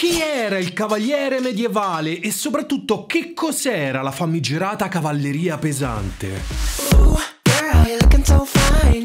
Chi era il cavaliere medievale e soprattutto che cos'era la famigerata cavalleria pesante? Ooh, girl, so fine,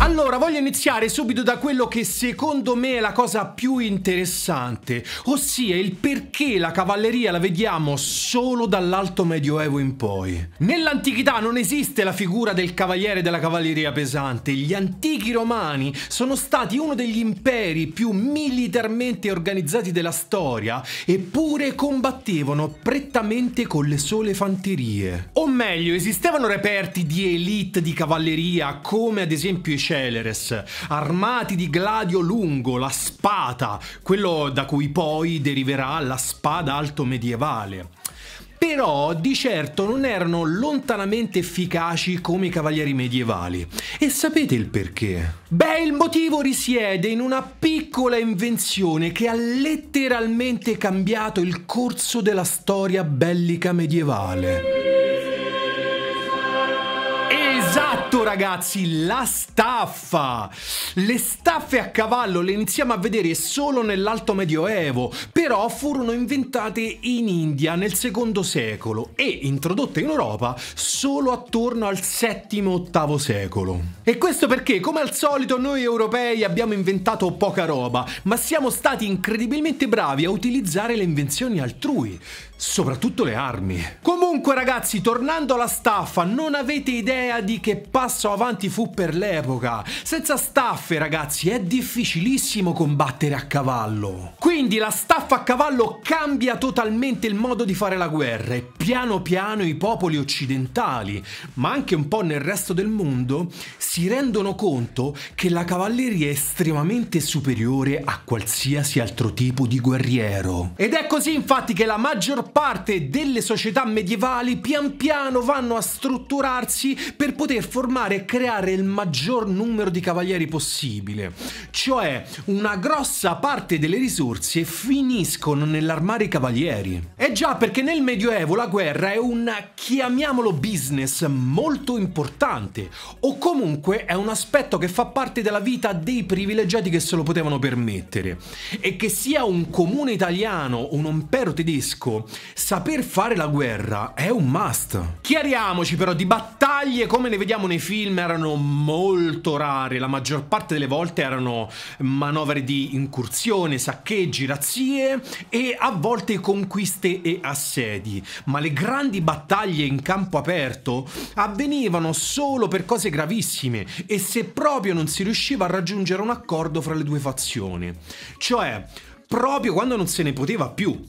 allora, voglio iniziare subito da quello che secondo me è la cosa più interessante, ossia il perché la cavalleria la vediamo solo dall'alto medioevo in poi. Nell'antichità non esiste la figura del cavaliere della cavalleria pesante, gli antichi romani sono stati uno degli imperi più militarmente organizzati della storia, eppure combattevano prettamente con le sole fanterie. O meglio, esistevano reperti di elite di cavalleria, come ad esempio ampio i Celeres, armati di gladio lungo, la spada, quello da cui poi deriverà la spada alto medievale. Però di certo non erano lontanamente efficaci come i cavalieri medievali. E sapete il perché? Beh, il motivo risiede in una piccola invenzione che ha letteralmente cambiato il corso della storia bellica medievale. ragazzi, la staffa! Le staffe a cavallo le iniziamo a vedere solo nell'Alto Medioevo, però furono inventate in India nel secondo secolo e introdotte in Europa solo attorno al VII-VIII secolo. E questo perché, come al solito, noi europei abbiamo inventato poca roba, ma siamo stati incredibilmente bravi a utilizzare le invenzioni altrui, soprattutto le armi. Comunque ragazzi, tornando alla staffa, non avete idea di che passo passo avanti fu per l'epoca. Senza staffe, ragazzi, è difficilissimo combattere a cavallo. Quindi la staffa a cavallo cambia totalmente il modo di fare la guerra e piano piano i popoli occidentali, ma anche un po' nel resto del mondo, si rendono conto che la cavalleria è estremamente superiore a qualsiasi altro tipo di guerriero. Ed è così infatti che la maggior parte delle società medievali pian piano vanno a strutturarsi per poter formare e creare il maggior numero di cavalieri possibile. Cioè, una grossa parte delle risorse finiscono nell'armare i cavalieri. E eh già perché nel Medioevo la guerra è un, chiamiamolo business, molto importante, o comunque è un aspetto che fa parte della vita dei privilegiati che se lo potevano permettere. E che sia un comune italiano o un impero tedesco, saper fare la guerra è un must. Chiariamoci però di battaglie come ne vediamo nei film film erano molto rare, la maggior parte delle volte erano manovre di incursione, saccheggi, razzie e a volte conquiste e assedi, ma le grandi battaglie in campo aperto avvenivano solo per cose gravissime e se proprio non si riusciva a raggiungere un accordo fra le due fazioni. Cioè, proprio quando non se ne poteva più,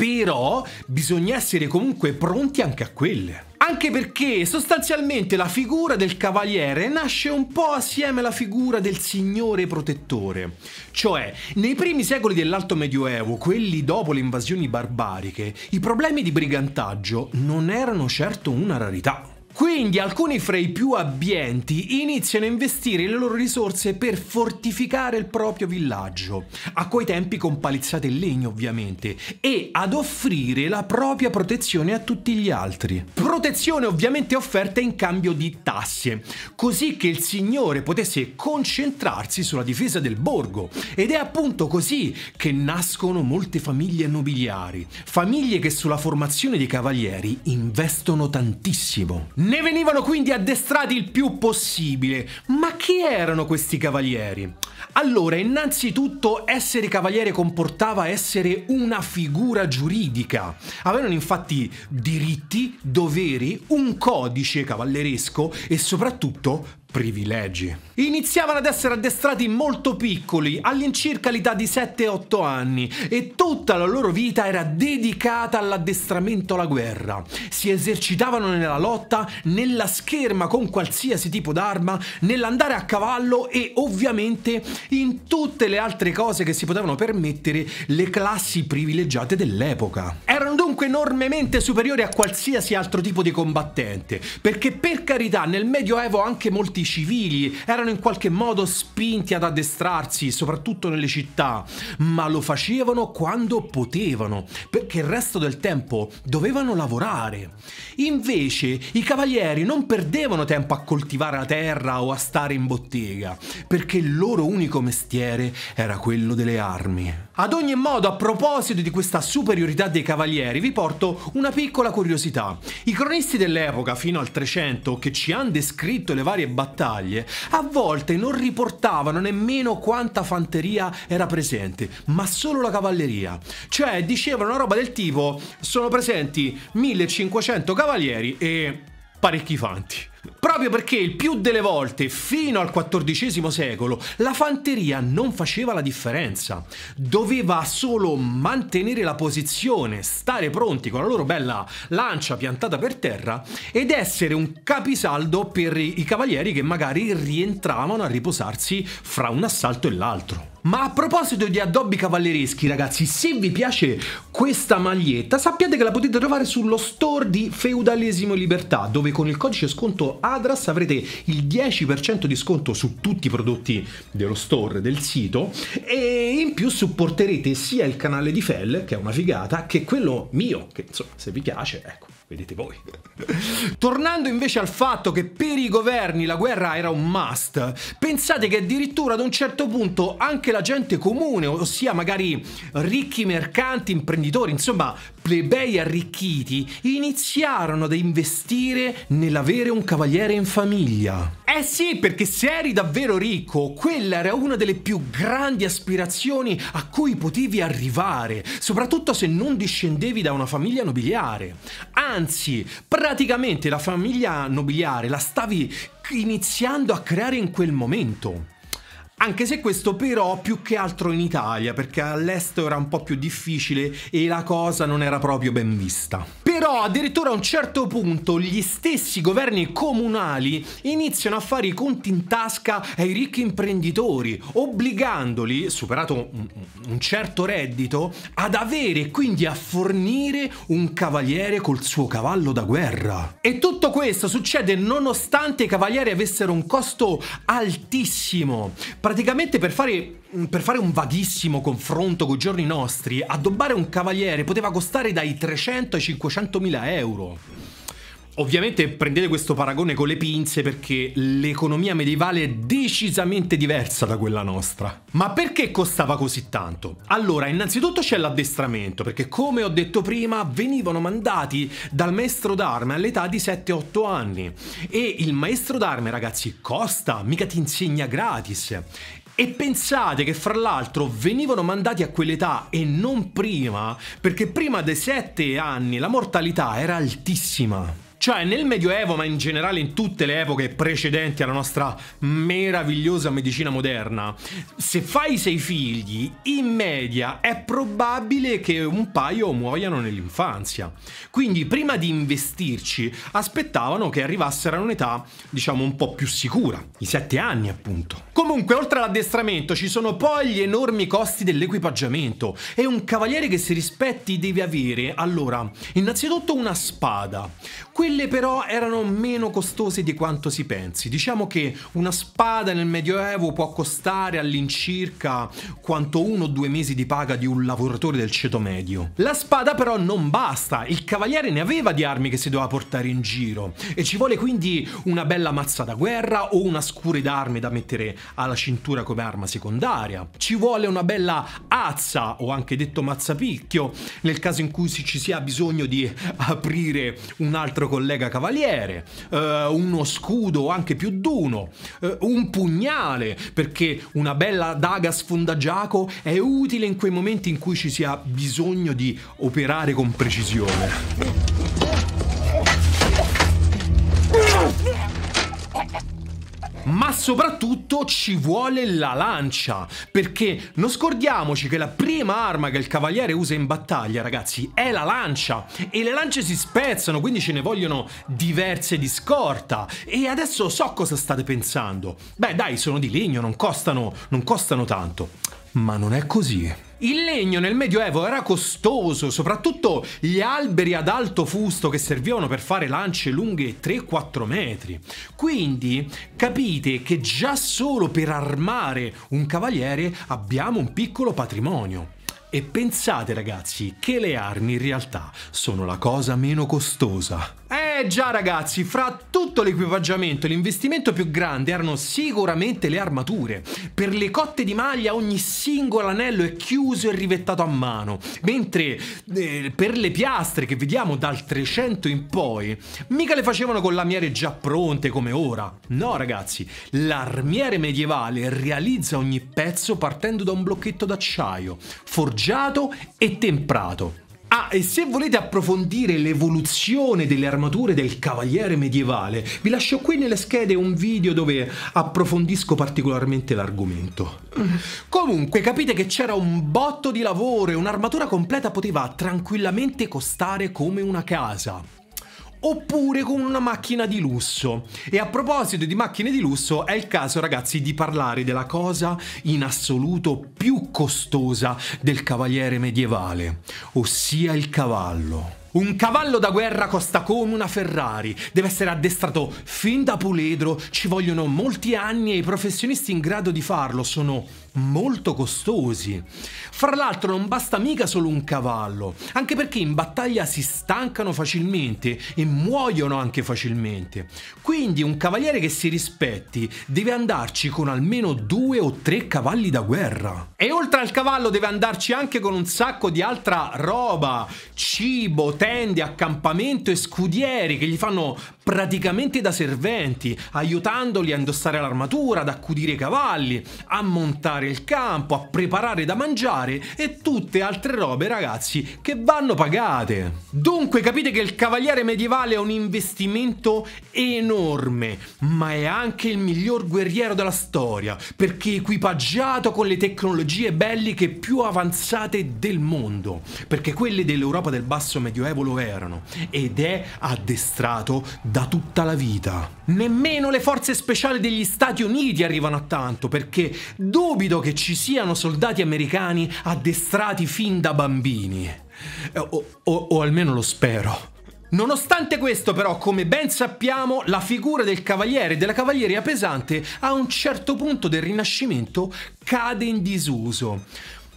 però bisogna essere comunque pronti anche a quelle. Anche perché sostanzialmente la figura del cavaliere nasce un po' assieme alla figura del signore protettore. Cioè, nei primi secoli dell'Alto Medioevo, quelli dopo le invasioni barbariche, i problemi di brigantaggio non erano certo una rarità. Quindi alcuni fra i più abbienti iniziano a investire le loro risorse per fortificare il proprio villaggio, a quei tempi con palizzate in legno ovviamente, e ad offrire la propria protezione a tutti gli altri. Protezione ovviamente offerta in cambio di tasse, così che il signore potesse concentrarsi sulla difesa del borgo. Ed è appunto così che nascono molte famiglie nobiliari, famiglie che sulla formazione dei cavalieri investono tantissimo ne venivano quindi addestrati il più possibile. Ma chi erano questi cavalieri? Allora, innanzitutto essere cavaliere comportava essere una figura giuridica. Avevano infatti diritti, doveri, un codice cavalleresco e soprattutto privilegi. Iniziavano ad essere addestrati molto piccoli, all'incirca l'età di 7-8 anni, e tutta la loro vita era dedicata all'addestramento alla guerra. Si esercitavano nella lotta, nella scherma con qualsiasi tipo d'arma, nell'andare a cavallo e ovviamente in tutte le altre cose che si potevano permettere le classi privilegiate dell'epoca. Erano dunque enormemente superiori a qualsiasi altro tipo di combattente, perché per carità nel Medioevo anche molti tutti civili, erano in qualche modo spinti ad addestrarsi, soprattutto nelle città, ma lo facevano quando potevano, perché il resto del tempo dovevano lavorare. Invece i cavalieri non perdevano tempo a coltivare la terra o a stare in bottega, perché il loro unico mestiere era quello delle armi. Ad ogni modo, a proposito di questa superiorità dei cavalieri, vi porto una piccola curiosità. I cronisti dell'epoca, fino al 300, che ci hanno descritto le varie battaglie, battaglie, a volte non riportavano nemmeno quanta fanteria era presente, ma solo la cavalleria. Cioè dicevano una roba del tipo sono presenti 1500 cavalieri e parecchi fanti. Proprio perché il più delle volte, fino al XIV secolo, la fanteria non faceva la differenza. Doveva solo mantenere la posizione, stare pronti con la loro bella lancia piantata per terra ed essere un capisaldo per i cavalieri che magari rientravano a riposarsi fra un assalto e l'altro. Ma a proposito di addobbi cavallereschi, ragazzi, se vi piace questa maglietta, sappiate che la potete trovare sullo store di Feudalesimo Libertà, dove con il codice sconto ADRAS avrete il 10% di sconto su tutti i prodotti dello store, del sito, e in più supporterete sia il canale di Fell, che è una figata, che quello mio, che insomma, se vi piace, ecco vedete voi. Tornando invece al fatto che per i governi la guerra era un must, pensate che addirittura ad un certo punto anche anche la gente comune, ossia magari ricchi mercanti, imprenditori, insomma plebei arricchiti, iniziarono ad investire nell'avere un cavaliere in famiglia. Eh sì, perché se eri davvero ricco, quella era una delle più grandi aspirazioni a cui potevi arrivare, soprattutto se non discendevi da una famiglia nobiliare. Anzi, praticamente la famiglia nobiliare la stavi iniziando a creare in quel momento. Anche se questo però più che altro in Italia, perché all'estero era un po' più difficile e la cosa non era proprio ben vista. Però addirittura a un certo punto gli stessi governi comunali iniziano a fare i conti in tasca ai ricchi imprenditori, obbligandoli, superato un, certo reddito, ad avere e quindi a fornire un cavaliere col suo cavallo da guerra. E tutto questo succede nonostante i cavalieri avessero un costo altissimo praticamente per fare, per fare un vaghissimo confronto con i giorni nostri, addobbare un cavaliere poteva costare dai 300 ai 500 mila euro. Ovviamente prendete questo paragone con le pinze perché l'economia medievale è decisamente diversa da quella nostra. Ma perché costava così tanto? Allora, innanzitutto c'è l'addestramento, perché come ho detto prima venivano mandati dal maestro d'arme all'età di 7-8 anni. E il maestro d'arme, ragazzi, costa, mica ti insegna gratis. E pensate che fra l'altro venivano mandati a quell'età e non prima, perché prima dei 7 anni la mortalità era altissima. Cioè, nel Medioevo, ma in generale in tutte le epoche precedenti alla nostra meravigliosa medicina moderna, se fai sei figli, in media è probabile che un paio muoiano nell'infanzia. Quindi, prima di investirci, aspettavano che arrivassero a un'età, diciamo, un po' più sicura, i sette anni appunto. Comunque, oltre all'addestramento, ci sono poi gli enormi costi dell'equipaggiamento e un cavaliere che si rispetti deve avere, allora, innanzitutto una spada. Quello quelle però erano meno costose di quanto si pensi. Diciamo che una spada nel Medioevo può costare all'incirca quanto uno o due mesi di paga di un lavoratore del ceto medio. La spada però non basta, il cavaliere ne aveva di armi che si doveva portare in giro e ci vuole quindi una bella mazza da guerra o una scure d'arme da mettere alla cintura come arma secondaria. Ci vuole una bella azza o anche detto mazzapicchio nel caso in cui ci sia bisogno di aprire un altro colore collega cavaliere, eh, uno scudo anche più d'uno, eh, un pugnale, perché una bella daga sfondagiaco è utile in quei momenti in cui ci sia bisogno di operare con precisione. ma soprattutto ci vuole la lancia, perché non scordiamoci che la prima arma che il cavaliere usa in battaglia, ragazzi, è la lancia, e le lance si spezzano, quindi ce ne vogliono diverse di scorta, e adesso so cosa state pensando. Beh dai, sono di legno, non costano, non costano tanto, ma non è così. Eh. Il legno nel Medioevo era costoso, soprattutto gli alberi ad alto fusto che servivano per fare lance lunghe 3-4 metri. Quindi capite che già solo per armare un cavaliere abbiamo un piccolo patrimonio. E pensate ragazzi che le armi in realtà sono la cosa meno costosa. Eh eh già ragazzi, fra tutto l'equipaggiamento l'investimento più grande erano sicuramente le armature. Per le cotte di maglia ogni singolo anello è chiuso e rivettato a mano, mentre eh, per le piastre che vediamo dal 300 in poi, mica le facevano con lamiere già pronte come ora. No ragazzi, l'armiere medievale realizza ogni pezzo partendo da un blocchetto d'acciaio, forgiato e temprato. Ah, e se volete approfondire l'evoluzione delle armature del cavaliere medievale, vi lascio qui nelle schede un video dove approfondisco particolarmente l'argomento. Comunque, capite che c'era un botto di lavoro e un'armatura completa poteva tranquillamente costare come una casa oppure con una macchina di lusso. E a proposito di macchine di lusso, è il caso ragazzi di parlare della cosa in assoluto più costosa del cavaliere medievale, ossia il cavallo. Un cavallo da guerra costa come una Ferrari, deve essere addestrato fin da puledro, ci vogliono molti anni e i professionisti in grado di farlo sono molto costosi. Fra l'altro non basta mica solo un cavallo, anche perché in battaglia si stancano facilmente e muoiono anche facilmente. Quindi un cavaliere che si rispetti deve andarci con almeno due o tre cavalli da guerra. E oltre al cavallo deve andarci anche con un sacco di altra roba, cibo, tende, accampamento e scudieri che gli fanno praticamente da serventi, aiutandoli a indossare l'armatura, ad accudire i cavalli, a montare il campo, a preparare da mangiare e tutte altre robe, ragazzi, che vanno pagate. Dunque capite che il cavaliere medievale è un investimento enorme, ma è anche il miglior guerriero della storia, perché equipaggiato con le tecnologie belliche più avanzate del mondo, perché quelle dell'Europa del basso medioevo lo erano, ed è addestrato da da tutta la vita. Nemmeno le forze speciali degli Stati Uniti arrivano a tanto, perché dubito che ci siano soldati americani addestrati fin da bambini. Eh, o, o, o almeno lo spero. Nonostante questo però, come ben sappiamo, la figura del cavaliere e della cavalleria pesante a un certo punto del Rinascimento cade in disuso.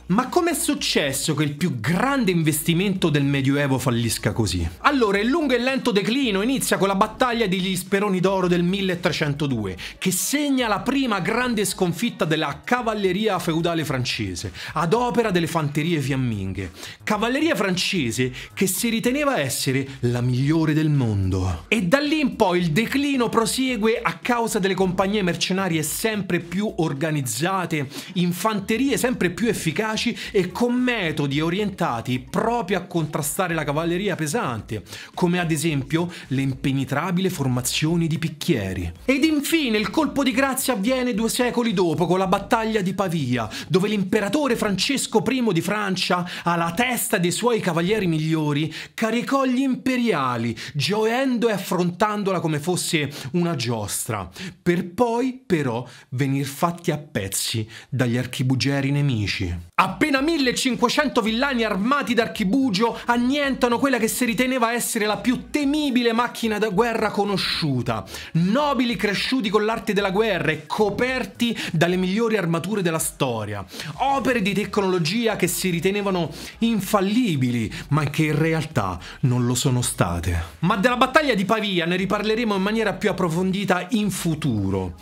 Ma com'è successo che il più grande investimento del Medioevo fallisca così? Allora, il lungo e lento declino inizia con la battaglia degli Speroni d'Oro del 1302, che segna la prima grande sconfitta della cavalleria feudale francese, ad opera delle fanterie fiamminghe. Cavalleria francese che si riteneva essere la migliore del mondo. E da lì in poi il declino prosegue a causa delle compagnie mercenarie sempre più organizzate, infanterie sempre più efficaci, efficaci e con metodi orientati proprio a contrastare la cavalleria pesante, come ad esempio l'impenetrabile formazione di picchieri. Ed infine il colpo di grazia avviene due secoli dopo con la battaglia di Pavia, dove l'imperatore Francesco I di Francia, alla testa dei suoi cavalieri migliori, caricò gli imperiali, gioendo e affrontandola come fosse una giostra, per poi però venir fatti a pezzi dagli archibugeri nemici. Appena 1500 villani armati d'archibugio annientano quella che si riteneva essere la più temibile macchina da guerra conosciuta. Nobili cresciuti con l'arte della guerra e coperti dalle migliori armature della storia. Opere di tecnologia che si ritenevano infallibili, ma che in realtà non lo sono state. Ma della battaglia di Pavia ne riparleremo in maniera più approfondita in futuro.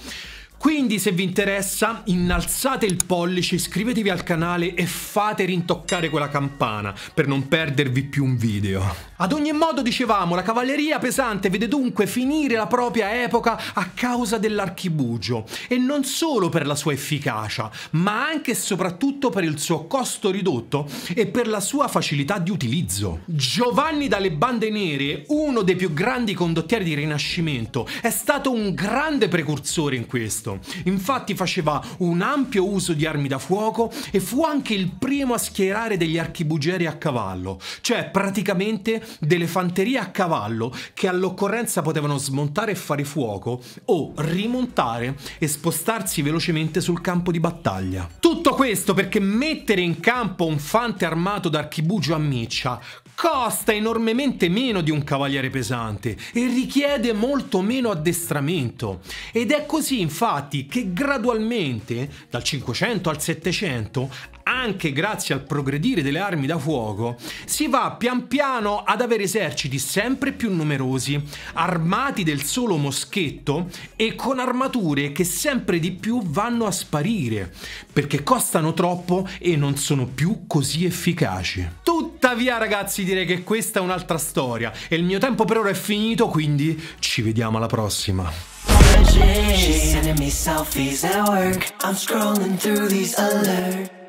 Quindi se vi interessa innalzate il pollice, iscrivetevi al canale e fate rintoccare quella campana per non perdervi più un video. Ad ogni modo dicevamo la cavalleria pesante vede dunque finire la propria epoca a causa dell'archibugio e non solo per la sua efficacia ma anche e soprattutto per il suo costo ridotto e per la sua facilità di utilizzo. Giovanni dalle Bande Nere, uno dei più grandi condottieri di Rinascimento, è stato un grande precursore in questo questo. Infatti faceva un ampio uso di armi da fuoco e fu anche il primo a schierare degli archibugieri a cavallo, cioè praticamente delle fanterie a cavallo che all'occorrenza potevano smontare e fare fuoco o rimontare e spostarsi velocemente sul campo di battaglia. Tutto questo perché mettere in campo un fante armato d'archibugio a miccia costa enormemente meno di un cavaliere pesante e richiede molto meno addestramento. Ed è così infatti che gradualmente, dal 500 al 700, anche grazie al progredire delle armi da fuoco, si va pian piano ad avere eserciti sempre più numerosi, armati del solo moschetto e con armature che sempre di più vanno a sparire, perché costano troppo e non sono più così efficaci. Tuttavia ragazzi direi che questa è un'altra storia e il mio tempo per ora è finito, quindi ci vediamo alla prossima. She's sending me selfies at work. I'm scrolling through these alerts.